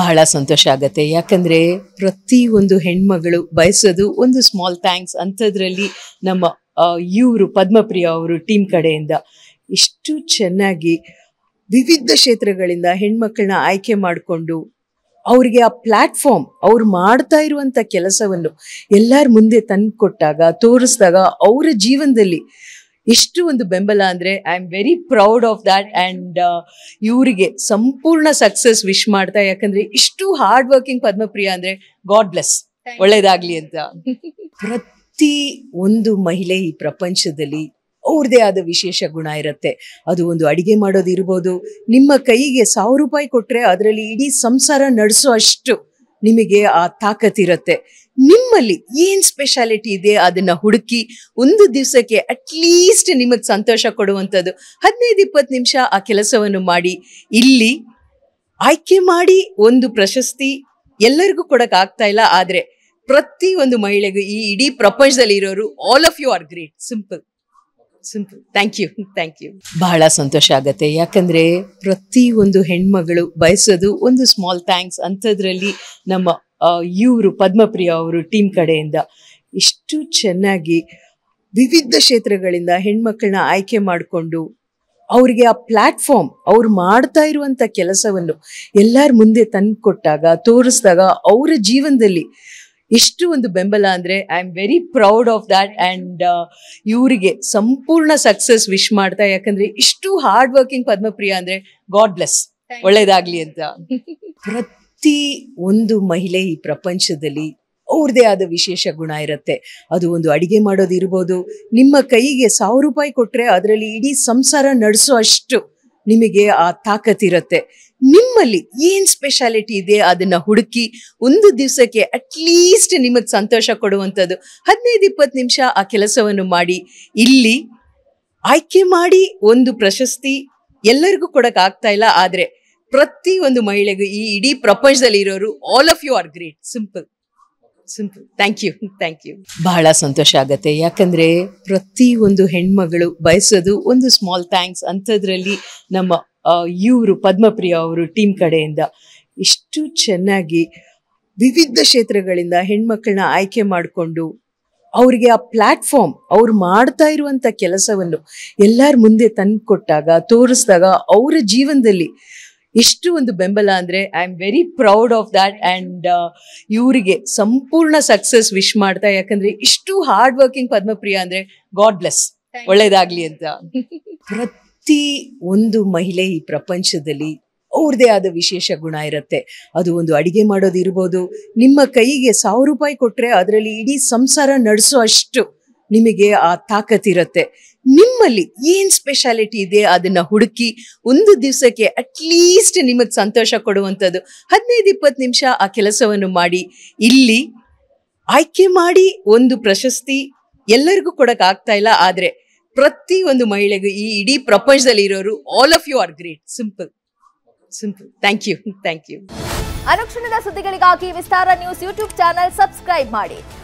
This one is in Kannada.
ಬಹಳ ಸಂತೋಷ ಆಗುತ್ತೆ ಯಾಕಂದರೆ ಪ್ರತಿಯೊಂದು ಹೆಣ್ಮಗಳು ಬಯಸೋದು ಒಂದು ಸ್ಮಾಲ್ ಥ್ಯಾಂಕ್ಸ್ ಅಂಥದ್ರಲ್ಲಿ ನಮ್ಮ ಇವರು ಪದ್ಮಪ್ರಿಯ ಅವರು ಟೀಮ್ ಕಡೆಯಿಂದ ಇಷ್ಟು ಚೆನ್ನಾಗಿ ವಿವಿಧ ಕ್ಷೇತ್ರಗಳಿಂದ ಹೆಣ್ಮಕ್ಳನ್ನ ಆಯ್ಕೆ ಮಾಡಿಕೊಂಡು ಅವರಿಗೆ ಆ ಪ್ಲ್ಯಾಟ್ಫಾರ್ಮ್ ಅವ್ರು ಮಾಡ್ತಾ ಇರುವಂಥ ಕೆಲಸವನ್ನು ಎಲ್ಲರ ಮುಂದೆ ತಂದು ಕೊಟ್ಟಾಗ ತೋರಿಸಿದಾಗ ಅವರ ಜೀವನದಲ್ಲಿ ಇಷ್ಟು ಒಂದು ಬೆಂಬಲ ಅಂದ್ರೆ I am very proud of that and ಇವರಿಗೆ ಸಂಪೂರ್ಣ ಸಕ್ಸಸ್ ವಿಶ್ ಮಾಡ್ತಾ ಯಾಕಂದ್ರೆ ಇಷ್ಟು ಹಾರ್ಡ್ ವರ್ಕಿಂಗ್ ಪದ್ಮಪ್ರಿಯ ಅಂದ್ರೆ ಗಾಡ್ ಬ್ಲೆಸ್ ಒಳ್ಳೇದಾಗ್ಲಿ ಅಂತ ಪ್ರತಿ ಒಂದು ಮಹಿಳೆ ಈ ಪ್ರಪಂಚದಲ್ಲಿ ಅವ್ರದೇ ಆದ ವಿಶೇಷ ಗುಣ ಇರುತ್ತೆ ಅದು ಒಂದು ಅಡಿಗೆ ಇರ್ಬೋದು ನಿಮ್ಮ ಕೈಗೆ ಸಾವಿರ ರೂಪಾಯಿ ಕೊಟ್ಟರೆ ಅದರಲ್ಲಿ ಇಡೀ ಸಂಸಾರ ನಡೆಸೋ ಅಷ್ಟು ನಿಮಗೆ ಆ ತಾಕತ್ತಿರುತ್ತೆ ನಿಮ್ಮಲ್ಲಿ ಏನ್ ಸ್ಪೆಷಾಲಿಟಿ ಇದೆ ಅದನ್ನ ಹುಡುಕಿ ಒಂದು ದಿವಸಕ್ಕೆ ಅಟ್ಲೀಸ್ಟ್ ನಿಮಗೆ ಸಂತೋಷ ಕೊಡುವಂಥದ್ದು ಹದಿನೈದು ಇಪ್ಪತ್ತು ನಿಮಿಷ ಆ ಕೆಲಸವನ್ನು ಮಾಡಿ ಇಲ್ಲಿ ಆಯ್ಕೆ ಮಾಡಿ ಒಂದು ಪ್ರಶಸ್ತಿ ಎಲ್ಲರಿಗೂ ಕೊಡಕ್ ಆಗ್ತಾ ಇಲ್ಲ ಆದ್ರೆ ಪ್ರತಿ ಒಂದು ಮಹಿಳೆಗೂ ಈ ಇಡೀ ಪ್ರಪಂಚದಲ್ಲಿ ಇರೋರು all of you are great simple simple thank you thank you ಬಹಳ ಸಂತೋಷ ಆಗತ್ತೆ ಯಾಕಂದ್ರೆ ಪ್ರತಿ ಒಂದು ಹೆಣ್ಮಗಳು ಬಯಸೋದು ಒಂದು ಸ್ಮಾಲ್ ಥ್ಯಾಂಕ್ಸ್ ಅಂಥದ್ರಲ್ಲಿ ನಮ್ಮ ಇವರು ಪದ್ಮಪ್ರಿಯ ಅವರು ಟೀಮ್ ಕಡೆಯಿಂದ ಇಷ್ಟು ಚೆನ್ನಾಗಿ ವಿವಿಧ ಕ್ಷೇತ್ರಗಳಿಂದ ಹೆಣ್ಮಕ್ಕಳನ್ನ ಆಯ್ಕೆ ಮಾಡಿಕೊಂಡು ಅವರಿಗೆ ಆ ಪ್ಲಾಟ್ಫಾರ್ಮ್ ಅವ್ರು ಮಾಡ್ತಾ ಇರುವಂಥ ಕೆಲಸವನ್ನು ಎಲ್ಲರ ಮುಂದೆ ತಂದು ಕೊಟ್ಟಾಗ ತೋರಿಸಿದಾಗ ಅವರ ಜೀವನದಲ್ಲಿ ಇಷ್ಟು ಒಂದು ಬೆಂಬಲ ಅಂದರೆ I am very proud of that and ಇವರಿಗೆ ಸಂಪೂರ್ಣ ಸಕ್ಸಸ್ ವಿಶ್ ಮಾಡ್ತಾ ಯಾಕಂದರೆ ಇಷ್ಟು ಹಾರ್ಡ್ ವರ್ಕಿಂಗ್ ಪದ್ಮಪ್ರಿಯ ಅಂದರೆ ಗಾಡ್ ಬ್ಲೆಸ್ ಒಳ್ಳೇದಾಗ್ಲಿ ಅಂತ ಪ್ರತಿ ಒಂದು ಮಹಿಳೆ ಈ ಪ್ರಪಂಚದಲ್ಲಿ ಅವ್ರದೇ ಆದ ವಿಶೇಷ ಗುಣ ಇರುತ್ತೆ ಅದು ಒಂದು ಅಡಿಗೆ ಇರ್ಬೋದು ನಿಮ್ಮ ಕೈಗೆ ಸಾವಿರ ರೂಪಾಯಿ ಕೊಟ್ಟರೆ ಅದರಲ್ಲಿ ಇಡೀ ಸಂಸಾರ ನಡೆಸೋ ಅಷ್ಟು ನಿಮಗೆ ಆ ತಾಕತ್ತಿರುತ್ತೆ ನಿಮ್ಮಲ್ಲಿ ಏನು ಸ್ಪೆಷಾಲಿಟಿ ಇದೆ ಅದನ್ನು ಹುಡುಕಿ ಒಂದು ದಿವಸಕ್ಕೆ ಅಟ್ಲೀಸ್ಟ್ ನಿಮಗೆ ಸಂತೋಷ ಕೊಡುವಂಥದ್ದು ಹದಿನೈದು ಇಪ್ಪತ್ತು ನಿಮಿಷ ಆ ಕೆಲಸವನ್ನು ಮಾಡಿ ಇಲ್ಲಿ ಆಯ್ಕೆ ಮಾಡಿ ಒಂದು ಪ್ರಶಸ್ತಿ ಎಲ್ಲರಿಗೂ ಆಗ್ತಾ ಇಲ್ಲ ಆದರೆ ಪ್ರತಿ ಒಂದು ಮಹಿಳೆಗೂ ಈ ಇಡೀ ಪ್ರಪಂಚದಲ್ಲಿ ಇರೋರು all of you are great simple simple thank you thank you ಬಹಳ ಸಂತೋಷ ಆಗತ್ತೆ ಯಾಕಂದ್ರೆ ಪ್ರತಿ ಒಂದು ಹೆಣ್ಮಗಳು ಬಯಸೋದು ಒಂದು ಸ್ಮಾಲ್ ಥ್ಯಾಂಕ್ಸ್ ಅಂಥದ್ರಲ್ಲಿ ನಮ್ಮ ಇವರು ಪದ್ಮಪ್ರಿಯ ಅವರು ಟೀಮ್ ಕಡೆಯಿಂದ ಇಷ್ಟು ಚೆನ್ನಾಗಿ ವಿವಿಧ ಕ್ಷೇತ್ರಗಳಿಂದ ಹೆಣ್ಮಕ್ಳನ್ನ ಆಯ್ಕೆ ಮಾಡಿಕೊಂಡು ಅವ್ರಿಗೆ ಆ ಪ್ಲಾಟ್ಫಾರ್ಮ್ ಅವ್ರು ಮಾಡ್ತಾ ಇರುವಂಥ ಕೆಲಸವನ್ನು ಎಲ್ಲರ ಮುಂದೆ ತಂದು ಕೊಟ್ಟಾಗ ತೋರಿಸಿದಾಗ ಅವರ ಜೀವನದಲ್ಲಿ ಇಷ್ಟು ಒಂದು ಬೆಂಬಲ ಅಂದ್ರೆ I am very proud of that and ಇವರಿಗೆ ಸಂಪೂರ್ಣ ಸಕ್ಸಸ್ ವಿಶ್ ಮಾಡ್ತಾ ಯಾಕಂದ್ರೆ ಇಷ್ಟು ಹಾರ್ಡ್ ವರ್ಕಿಂಗ್ ಪದ್ಮಪ್ರಿಯ ಅಂದ್ರೆ ಗಾಡ್ ಬ್ಲೆಸ್ ಒಳ್ಳೇದಾಗ್ಲಿ ಅಂತ ಪ್ರತಿ ಒಂದು ಮಹಿಳೆ ಈ ಪ್ರಪಂಚದಲ್ಲಿ ಅವ್ರದೇ ಆದ ವಿಶೇಷ ಗುಣ ಇರುತ್ತೆ ಅದು ಒಂದು ಅಡಿಗೆ ಮಾಡೋದಿರ್ಬೋದು ನಿಮ್ಮ ಕೈಗೆ ಸಾವಿರ ರೂಪಾಯಿ ಕೊಟ್ಟರೆ ಅದರಲ್ಲಿ ಇಡೀ ಸಂಸಾರ ನಡೆಸೋ ಅಷ್ಟು ನಿಮಗೆ ಆ ತಾಕತ್ತಿರುತ್ತೆ ನಿಮ್ಮಲ್ಲಿ ಏನ್ ಸ್ಪೆಷಾಲಿಟಿ ಇದೆ ಅದನ್ನ ಹುಡುಕಿ ಒಂದು ದಿವಸಕ್ಕೆ ಅಟ್ಲೀಸ್ಟ್ ನಿಮಗೆ ಸಂತೋಷ ಕೊಡುವಂಥದ್ದು ಹದಿನೈದು ಇಪ್ಪತ್ತು ನಿಮಿಷ ಆ ಕೆಲಸವನ್ನು ಮಾಡಿ ಇಲ್ಲಿ ಆಯ್ಕೆ ಮಾಡಿ ಒಂದು ಪ್ರಶಸ್ತಿ ಎಲ್ಲರಿಗೂ ಕೊಡಕ್ ಆಗ್ತಾ ಇಲ್ಲ ಆದ್ರೆ ಪ್ರತಿ ಒಂದು ಮಹಿಳೆಗೂ ಈ ಇಡೀ ಪ್ರಪಂಚದಲ್ಲಿ ಇರೋರು all of you are great simple simple thank you thank you ಅನುಕ್ಷಣದ ಸುದ್ದಿಗಳಿಗಾಗಿ Vistara news YouTube channel subscribe ಮಾಡಿ